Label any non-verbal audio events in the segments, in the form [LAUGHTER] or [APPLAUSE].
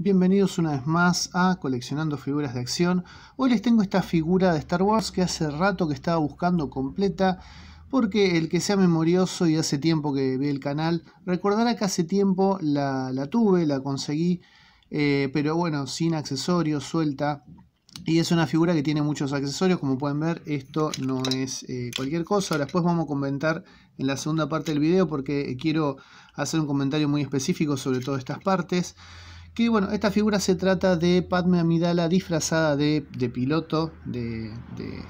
Bienvenidos una vez más a Coleccionando Figuras de Acción. Hoy les tengo esta figura de Star Wars que hace rato que estaba buscando completa, porque el que sea memorioso y hace tiempo que ve el canal, recordará que hace tiempo la, tuve, la conseguí, eh, pero bueno, sin accesorios, suelta. Y es una figura que tiene muchos accesorios, como pueden ver, esto no es eh, cualquier cosa. Ahora después vamos a comentar en la segunda parte del video porque quiero hacer un comentario muy específico sobre todas estas partes. Que bueno, esta figura se trata de Padme Amidala disfrazada de, piloto de,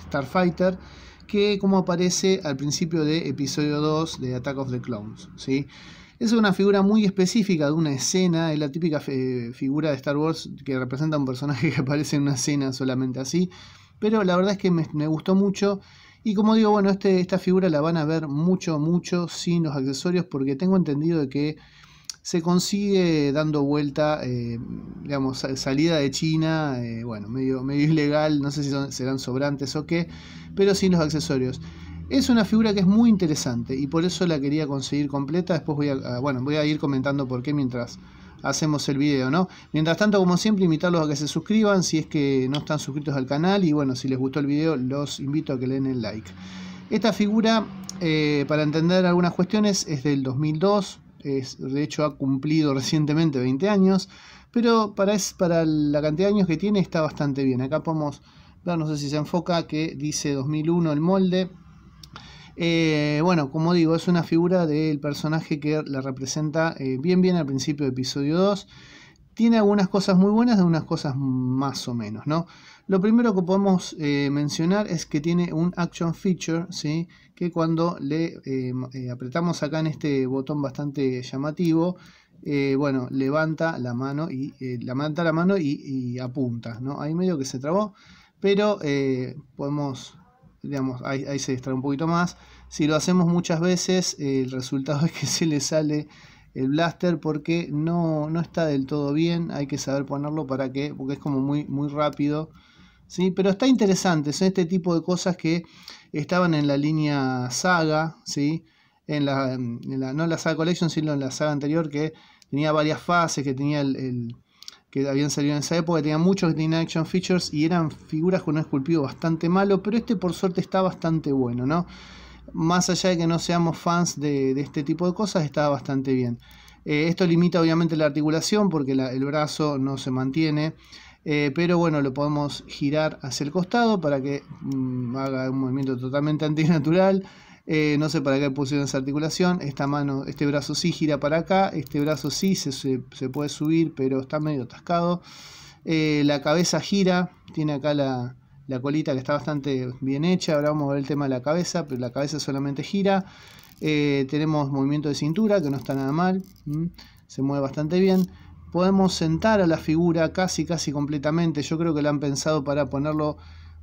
Starfighter, que como aparece al principio de episodio 2 de Attack of the Clones. ¿sí? Es una figura muy específica de una escena, es la típica eh, figura de Star Wars que representa un personaje que aparece en una escena solamente así. Pero la verdad es que me, gustó mucho. Y como digo, bueno, este, esta figura la van a ver mucho, mucho sin los accesorios porque tengo entendido de que se consigue dando vuelta, eh, digamos, salida de China, eh, bueno, medio, ilegal, no sé si serán sobrantes o qué, pero sin los accesorios. Es una figura que es muy interesante y por eso la quería conseguir completa. Después voy a, bueno, voy a ir comentando por qué mientras hacemos el video, ¿no? Mientras tanto, como siempre, invitarlos a que se suscriban si es que no están suscritos al canal y bueno, si les gustó el video, los invito a que le den el like. Esta figura, eh, para entender algunas cuestiones, es del 2002, de hecho ha cumplido [LAUGHS] recientemente 20 años, pero para, es, para la cantidad de años que tiene está bastante bien. Acá podemos ver, no sé si se enfoca, que dice 2001 el molde. Eh, bueno, como digo, es una figura del personaje que la representa eh, bien bien al principio de episodio 2. Tiene algunas cosas muy buenas, algunas cosas más o menos, ¿no? Lo primero que podemos eh, mencionar es que tiene un action feature, ¿sí? que cuando le eh, eh, apretamos acá en este botón bastante llamativo, bueno, levanta la mano y levanta la mano y, apunta, ¿no? Ahí medio que se trabó, pero podemos, digamos, ahí, se distrae un poquito más. Si lo hacemos muchas veces, el resultado [LAUGHS] es que se le sale el blaster porque no, está del todo bien, hay que saber ponerlo para que, porque es como muy, muy rápido ¿sí? Pero está interesante, son este tipo de cosas que estaban en la línea saga, ¿sí? En la, no en la saga Collection, sino en la saga anterior, que tenía varias fases, que tenía el, que habían salido en esa época, tenía muchos action features y eran figuras con un esculpido bastante malo, pero este por suerte está bastante bueno, ¿no? Más allá de que no seamos fans de, este tipo de cosas, está bastante bien. Eh, esto limita obviamente la articulación porque el brazo no se mantiene. Eh, pero bueno, lo podemos girar hacia el costado para que mm, haga un movimiento totalmente [LAUGHS] antinatural. Eh, no sé para qué pusieron esa articulación. Esta mano, este brazo sí gira para acá. Este brazo sí se, puede subir, pero está medio atascado. Eh, la cabeza gira. Tiene acá la, colita que está bastante bien hecha. Ahora vamos a ver el tema de la cabeza, pero la cabeza solamente gira. tenemos movimiento de cintura, que no está nada mal. Se mueve bastante bien podemos sentar a la figura casi casi completamente. Yo creo que la han pensado para ponerlo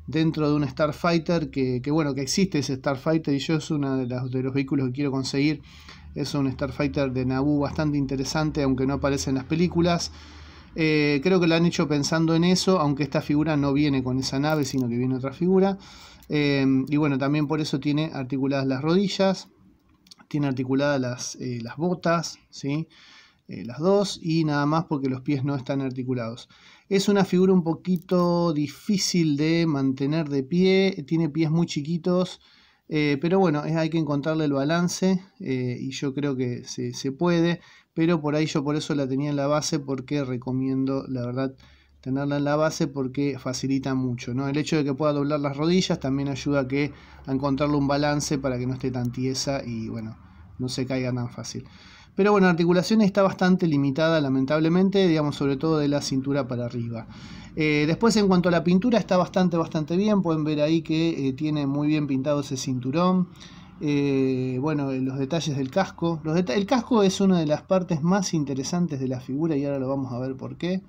dentro de un Starfighter, que, que bueno, que existe ese Starfighter y yo es uno de, los vehículos que quiero conseguir. Es un Starfighter de Naboo bastante interesante, aunque no aparece en las películas. Eh, creo que lo han hecho pensando en eso, aunque esta figura no viene con esa nave, sino que viene otra figura. Eh, y bueno, también por eso tiene articuladas las rodillas, tiene articuladas las, eh, las botas, ¿sí? Eh, las dos y nada más porque los pies no están articulados. Es una figura un poquito difícil de mantener de pie, tiene pies muy chiquitos, eh, pero bueno, hay que encontrarle el balance eh, y yo creo que se, puede, pero por ahí yo por eso la tenía en la base porque recomiendo, la verdad, tenerla en la base porque facilita mucho. ¿no? El hecho de que pueda doblar las rodillas también ayuda a, que, a encontrarle un balance para que no esté tan tiesa y bueno, no se caiga tan fácil. Pero bueno, la articulación está bastante limitada, lamentablemente, digamos, sobre todo de la cintura para arriba. Eh, después, en cuanto a la pintura, está bastante, bastante bien. Pueden ver ahí que eh, tiene muy bien pintado ese cinturón. Eh, bueno, los detalles del casco. el casco es una de las partes más interesantes de la figura y ahora lo vamos a ver por qué.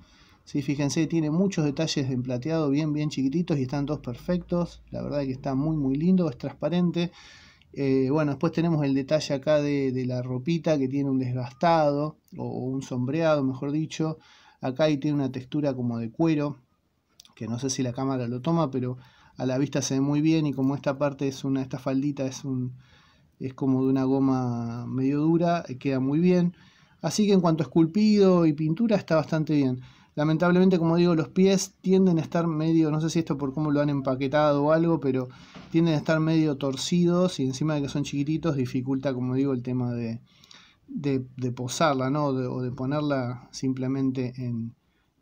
Sí, fíjense, tiene muchos detalles en plateado, bien, bien chiquititos y están todos perfectos. La verdad que está muy, muy lindo, es transparente. Eh, bueno, después tenemos el detalle acá de, de, la ropita que tiene un desgastado o un sombreado, mejor dicho. Acá y tiene una textura como de cuero, que no sé si la cámara lo toma, pero a la vista se ve muy bien y como esta parte es una, esta faldita es, un, es como de una goma medio dura, eh, queda muy bien. Así que en cuanto a esculpido y pintura está bastante bien. Lamentablemente, como digo, los pies tienden a estar medio, no sé si esto por cómo lo han empaquetado o algo, pero tienden a estar medio torcidos y encima de que son chiquititos dificulta, como digo, el tema de, posarla, ¿no? o de ponerla simplemente en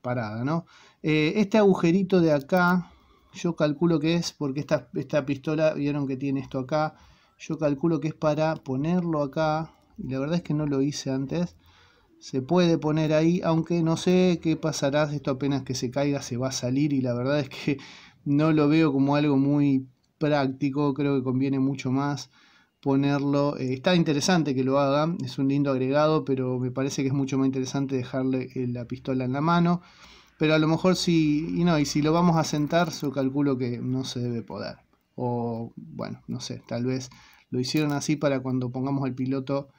parada, ¿no? Eh, este agujerito de acá, yo calculo que es, porque esta, esta pistola, vieron que tiene esto acá, yo calculo que es para ponerlo acá, y la verdad es que no lo hice antes, se puede poner ahí, aunque no sé qué pasará, esto apenas que se caiga se va a salir y la verdad es que [LAUGHS] no lo veo como algo muy práctico, creo que conviene mucho más ponerlo, eh, está interesante que lo hagan, es un lindo agregado, pero me parece que es mucho más interesante dejarle eh, la pistola en la mano, pero a lo mejor si, y no, y si lo vamos a sentar, yo calculo que no se debe poder, o bueno, no sé, tal vez lo hicieron así para cuando pongamos el piloto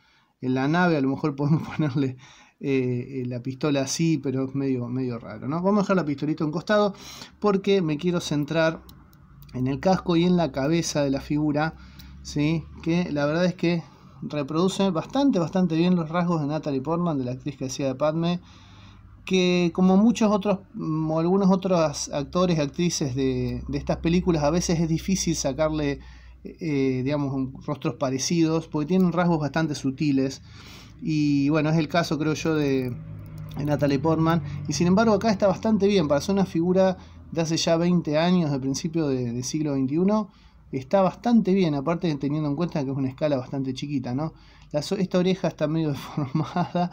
en la nave, a lo mejor [LAUGHS] podemos ponerle eh, eh, la pistola así, pero es medio, medio raro, ¿no? Vamos a dejar la pistolita en un costado porque me quiero centrar en el casco y en la cabeza de la figura, ¿sí? Que la verdad es que reproduce bastante, bastante bien los rasgos de Natalie Portman, de la actriz que hacía de Padme, que como muchos otros, mm, algunos otros actores y actrices de, de estas películas, a veces es difícil sacarle eh, digamos, rostros parecidos, porque tienen rasgos bastante sutiles. Y bueno, es el caso, creo yo, de, Natalie Portman. Y sin embargo, acá está bastante bien, para ser una figura de hace ya 20 años, de principio del siglo XXI, está bastante bien, aparte teniendo en cuenta que es una escala bastante chiquita, ¿no? esta oreja está medio [LAUGHS] deformada,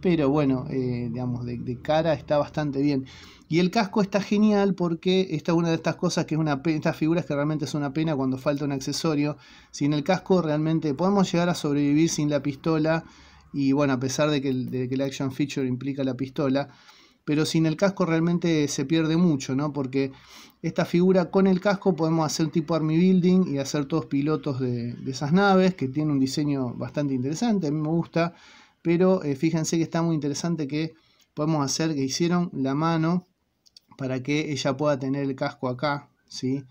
pero bueno, eh, digamos, de cara está bastante bien. Y el casco está genial porque esta es una de estas cosas que es una pena, estas figuras que realmente es una pena cuando falta un accesorio. Sin el casco realmente podemos llegar a sobrevivir sin la pistola. Y bueno, a pesar de que el, action feature implica la pistola. Pero sin el casco realmente se pierde mucho, ¿no? Porque esta figura con el casco podemos hacer un tipo army building y hacer todos pilotos de, esas naves, que tiene un diseño bastante interesante, a mí me gusta. Pero eh, fíjense que está muy interesante que podemos hacer, que hicieron la mano para que ella pueda tener el casco acá, ¿sí?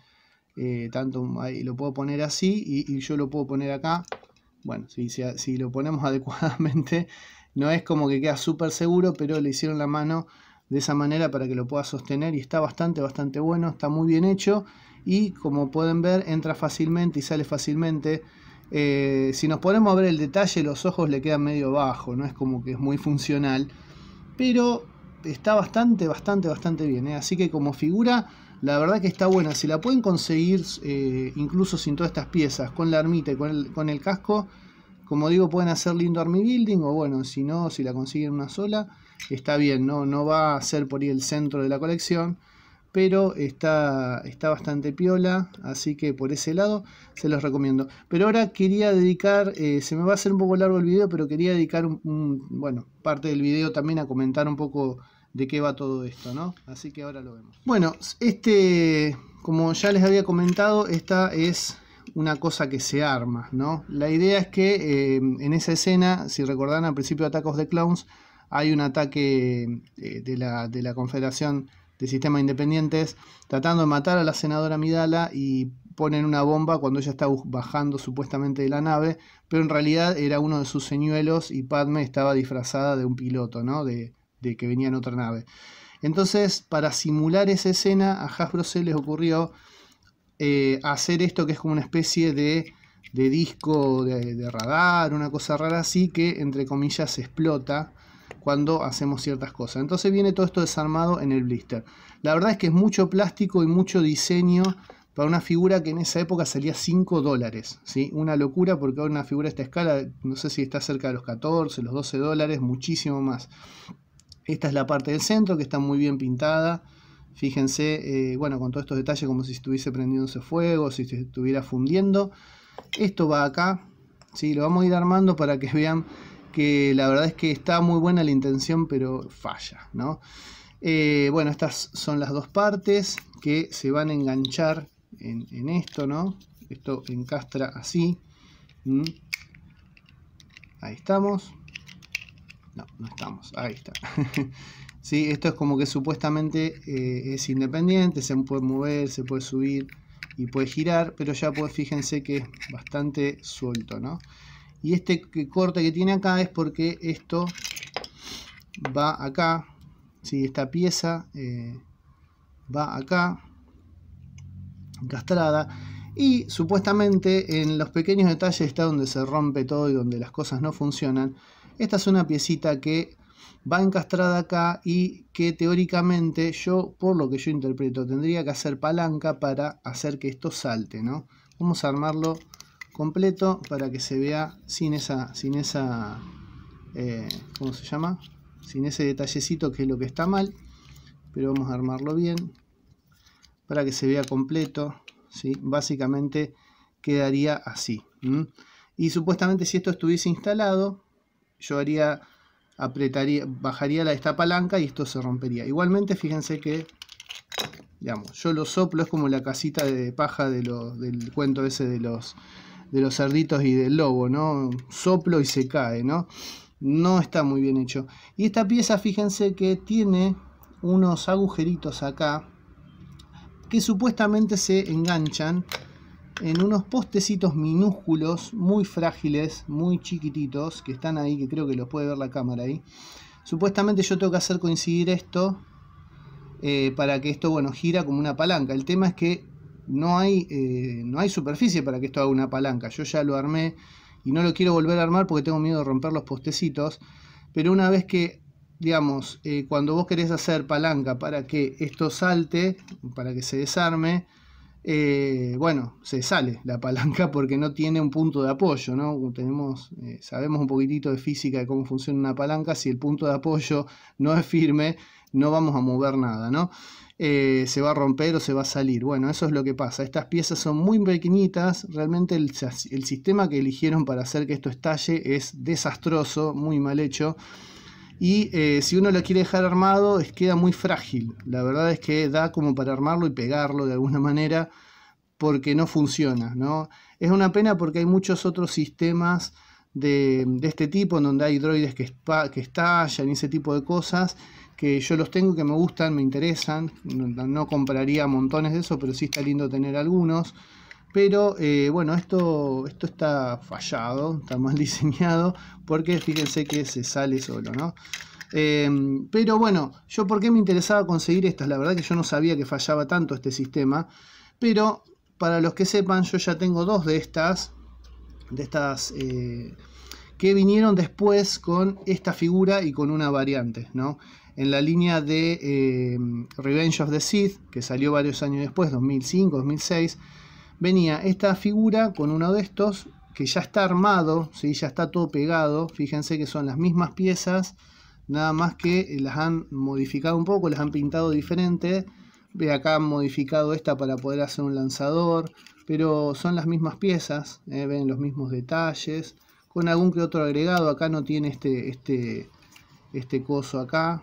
Eh, tanto ahí, lo puedo poner así y, yo lo puedo poner acá. Bueno, si, lo ponemos [LAUGHS] adecuadamente, no es como que queda súper seguro, pero le hicieron la mano de esa manera para que lo pueda sostener y está bastante, bastante bueno, está muy bien hecho y como pueden ver entra fácilmente y sale fácilmente. Eh, si nos ponemos a ver el detalle, los ojos le quedan medio bajo, no es como que es muy funcional, pero está bastante, bastante, bastante bien. ¿eh? Así que como figura, la verdad que está buena. Si la pueden conseguir, eh, incluso sin todas estas piezas, con la ermita y con el, casco, como digo, pueden hacer lindo army building. O bueno, si no, si la consiguen una sola, está bien. No, no va a ser por ahí el centro de la colección pero está, está bastante piola, así que por ese lado se los recomiendo. Pero ahora quería dedicar, eh, se me va a hacer un poco largo el video, pero quería dedicar bueno, parte del video también a comentar un poco de qué va todo esto, ¿no? Así que ahora lo vemos. Bueno, este, como ya les había comentado, esta es una cosa que se arma, ¿no? La idea es que eh, en esa escena, si recordan al principio de Atacos de Clowns, hay un ataque eh, de, la, de la Confederación de sistema independientes tratando de matar a la senadora Midala y ponen una bomba cuando ella está bajando supuestamente de la nave, pero en realidad era uno de sus señuelos y Padme estaba disfrazada de un piloto, ¿no? De, que venía en otra nave. Entonces, para simular esa escena, a Hasbro se les ocurrió eh, hacer esto que es como una especie de, disco de, de, radar, una cosa rara así, que entre comillas explota cuando hacemos ciertas cosas. Entonces viene todo esto desarmado en el blister. La verdad es que es mucho plástico y mucho diseño para una figura que en esa época salía 5 dólares. ¿sí? Una locura porque ahora una figura de esta escala, no sé si está cerca de los 14, los 12 dólares, muchísimo más. Esta es la parte del centro que está muy bien pintada. Fíjense, eh, bueno, con todos estos detalles como si estuviese prendiéndose fuego, si estuviera fundiendo. Esto va acá, ¿sí? lo vamos a ir armando para que vean que la verdad es que está muy buena la intención, pero falla, ¿no? Eh, bueno, estas son las dos partes que se van a enganchar en, esto, ¿no? Esto encastra así. Mm. Ahí estamos. No, no estamos. Ahí está. [LAUGHS] ¿Sí? Esto es como que supuestamente eh, es independiente, se puede mover, se puede subir y puede girar, pero ya pues fíjense que es bastante suelto, ¿no? y este corte que tiene acá es porque esto va acá, Si esta pieza eh, va acá, encastrada, y supuestamente en los pequeños detalles está donde se rompe todo y donde las cosas no funcionan. Esta es una piecita que va encastrada acá y que teóricamente yo, por lo que yo interpreto, tendría que hacer palanca para hacer que esto salte, ¿no? Vamos a armarlo completo para que se vea sin esa, sin esa, eh, ¿cómo se llama? Sin ese detallecito que es lo que está mal, pero vamos a armarlo bien para que se vea completo, ¿sí? Básicamente quedaría así. Y supuestamente si esto estuviese instalado, yo haría, apretaría, bajaría la, esta palanca y esto se rompería. Igualmente, fíjense que digamos, yo lo soplo, es como la casita de paja de lo, del cuento ese de los de los cerditos y del lobo, ¿no? Soplo y se cae, ¿no? No está muy bien hecho. Y esta pieza, fíjense que tiene unos agujeritos acá que supuestamente se enganchan en unos postecitos minúsculos, muy frágiles, muy chiquititos, que están ahí, que creo que los puede ver la cámara ahí. Supuestamente yo tengo que hacer coincidir esto eh, para que esto, bueno, gira como una palanca. El tema es que no hay, eh, no hay superficie para que esto haga una palanca. Yo ya lo armé y no lo quiero volver a armar porque tengo miedo de romper los postecitos. Pero una vez que, digamos, eh, cuando vos querés hacer palanca para que esto salte, para que se desarme, eh, bueno, se sale la palanca porque no tiene un punto de apoyo, ¿no? Tenemos, sabemos un poquitito de física de cómo funciona una palanca, si el punto de apoyo no es firme, no vamos a mover nada, ¿no? Eh, se va a romper o se va a salir. Bueno, eso es lo que pasa. Estas piezas son muy pequeñitas. Realmente el, sistema que eligieron para hacer que esto estalle es desastroso, muy mal hecho. Y eh, si uno lo quiere dejar armado, es, queda muy frágil. La verdad es que da como para armarlo y pegarlo de alguna manera porque no funciona. ¿no? Es una pena porque hay muchos otros sistemas de, este tipo, en donde hay droides que, que estallan y ese tipo de cosas que yo los tengo, que me gustan, me interesan. No, compraría montones de eso, pero sí está lindo tener algunos. Pero eh, bueno, esto, esto está fallado, está mal [LAUGHS] diseñado, porque fíjense que se sale solo, ¿no? Em, pero bueno, yo por qué me interesaba conseguir estas, la verdad que yo no sabía que fallaba tanto este sistema, pero para los que sepan, yo ya tengo dos de estas, de estas eh, que vinieron después con esta figura y con una variante, ¿no? en la línea de eh, Revenge of the Sith, que salió varios años después, 2005, 2006, venía esta figura con uno de estos que ya está armado, ¿sí? ya está todo pegado, fíjense que son las mismas piezas, nada más que eh, las han modificado un poco, las han pintado diferente, ve acá han modificado esta para poder hacer un lanzador, pero son las mismas piezas, eh, ven los mismos detalles, con algún que otro agregado, acá no tiene este, este este coso acá.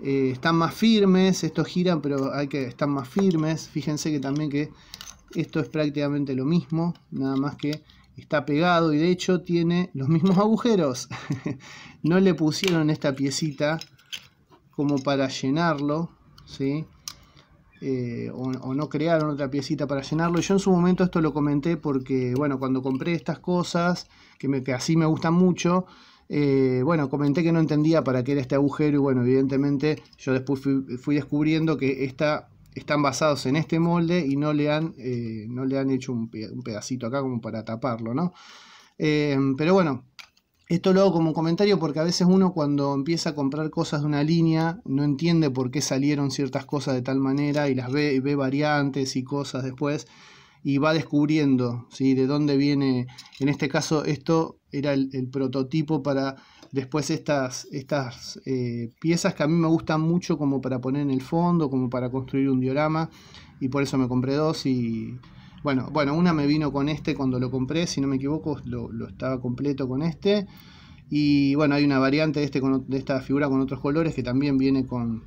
Eh, están más firmes, estos giran, pero hay que están más firmes. Fíjense que también que esto es prácticamente lo mismo, nada más que está pegado y de hecho tiene los mismos [LAUGHS] agujeros. [LAUGHS] no le pusieron esta piecita como para llenarlo, ¿sí? Eh, o, no crearon otra piecita para llenarlo. Yo en su momento esto lo comenté porque, bueno, cuando compré estas cosas, que, me, que así me gustan mucho, eh, bueno, comenté que no entendía para qué era este agujero y bueno, evidentemente yo después fui, descubriendo que están basados en este molde y no le han, eh, no le han hecho un, pedacito acá como para taparlo, ¿no? Eh, pero bueno, esto lo hago como comentario porque a veces uno cuando empieza a comprar cosas de una línea no entiende por qué salieron ciertas cosas de tal manera y las ve, ve variantes y cosas después y va descubriendo si de dónde viene, en este caso esto era el, prototipo para después estas, estas eh, piezas que a mí me gustan mucho como para poner en el fondo, como para construir un diorama y por eso me compré dos y bueno, bueno, una me vino con este cuando lo compré, si no me equivoco lo, estaba completo con este y bueno, hay una variante de, este, de esta figura con otros colores que también viene con,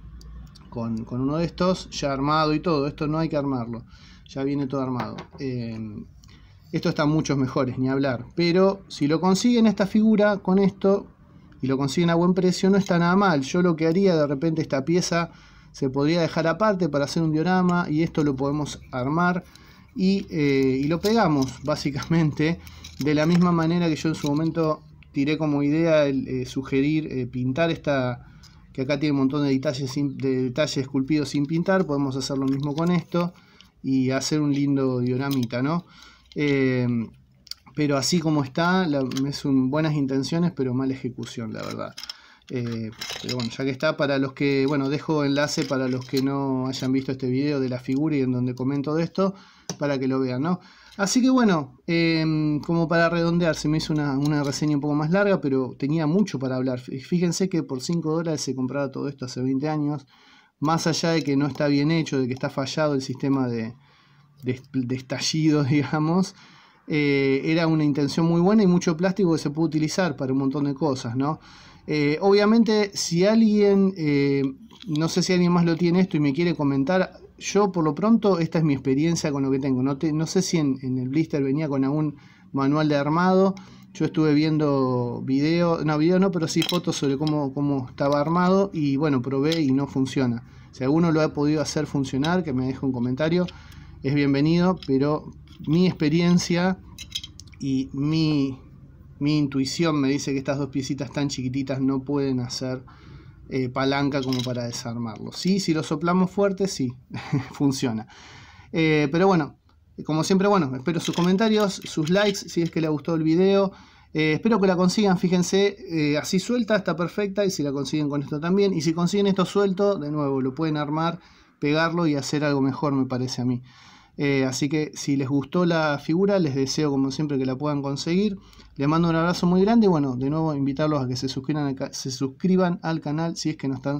con, con uno de estos ya armado y todo, esto no hay que armarlo ya viene todo armado. Em, esto está muchos mejores, ni hablar. Pero si lo consiguen esta figura con esto y lo consiguen a buen precio, no está nada mal. Yo lo que haría de repente esta pieza se podría dejar aparte para hacer un diorama y esto lo podemos armar y, eh, y lo pegamos [LAUGHS] básicamente de la misma manera que yo en su momento tiré como idea el, eh, sugerir eh, pintar esta que acá tiene un montón de detalles esculpidos sin pintar, podemos hacer lo mismo con esto y hacer un lindo dioramita, ¿no? Eh, pero así como está, la, es buenas intenciones, pero mala ejecución, la verdad. Eh, pero bueno, ya que está, para los que, bueno, dejo enlace para los que no hayan visto este video de la figura y en donde comento de esto, para que lo vean, ¿no? Así que bueno, eh, como para redondear, se me hizo una, una, reseña un poco más larga, pero tenía mucho para hablar. Fíjense que por 5 dólares se compraba todo esto hace 20 años más allá de que no está bien hecho, de que está fallado el sistema de, de, estallido, [LAUGHS] digamos, eh, era una intención muy buena y mucho plástico que se pudo utilizar para un montón de cosas, ¿no? Eh, obviamente, si alguien, eh, no sé si alguien más lo tiene esto y me quiere comentar, yo por lo pronto esta es mi experiencia con lo que tengo. No, no sé si en el blister venía con algún manual de armado, yo estuve viendo video, no video no, pero sí fotos sobre cómo, cómo estaba armado y bueno, probé y no funciona. Si alguno lo ha podido hacer funcionar, que me deje un comentario, es bienvenido, pero mi experiencia y mi, intuición me dice que estas dos piecitas tan chiquititas no pueden hacer eh, palanca como para desarmarlo. Sí, si lo soplamos fuerte, sí, [LAUGHS] funciona. Eh, pero bueno, como siempre, bueno, espero sus comentarios, sus likes, si es que les gustó el video. Eh, espero que la consigan, fíjense, eh, así suelta está perfecta y si la consiguen con esto también. Y si consiguen esto suelto, de nuevo, lo pueden armar, pegarlo y hacer algo mejor, me parece a mí. Eh, así que si les gustó la figura, les deseo como siempre que la puedan conseguir. Les mando un abrazo muy grande y bueno, de nuevo invitarlos a que se suscriban, se suscriban al canal si es que no están